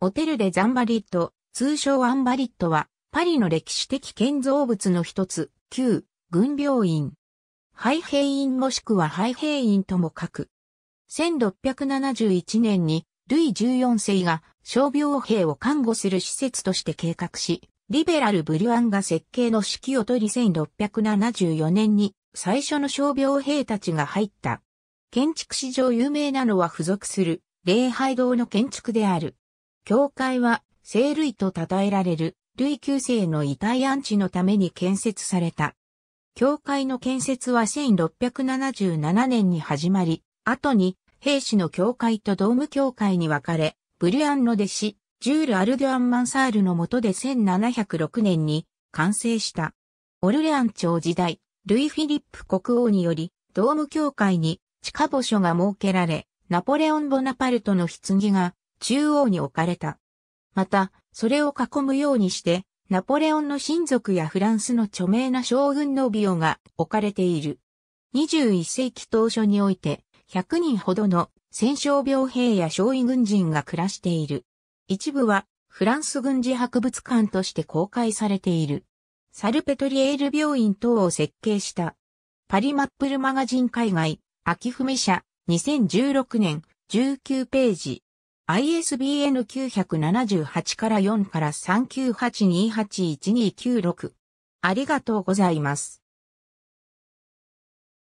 オテル・でザンバリット、通称アンバリットは、パリの歴史的建造物の一つ、旧、軍病院。廃兵院もしくは廃兵院とも書く。1671年に、ルイ14世が、傷病兵を看護する施設として計画し、リベラル・ブリュアンが設計の指揮を取り1674年に、最初の傷病兵たちが入った。建築史上有名なのは付属する、礼拝堂の建築である。教会は、聖類と称えられる、類旧世の遺体安置のために建設された。教会の建設は1677年に始まり、後に、兵士の教会とドーム教会に分かれ、ブリュアンの弟子、ジュール・アルデュアン・マンサールの下で1706年に完成した。オルレアン朝時代、ルイ・フィリップ国王により、ドーム教会に地下墓所が設けられ、ナポレオン・ボナパルトの棺が中央に置かれた。また、それを囲むようにして、ナポレオンの親族やフランスの著名な将軍のビオが置かれている。21世紀当初において、100人ほどの戦勝病兵や将尉軍人が暮らしている。一部はフランス軍事博物館として公開されている。サルペトリエール病院等を設計した。パリマップルマガジン海外、秋め社、2016年、19ページ。ISBN 978から4から398281296。ありがとうございます。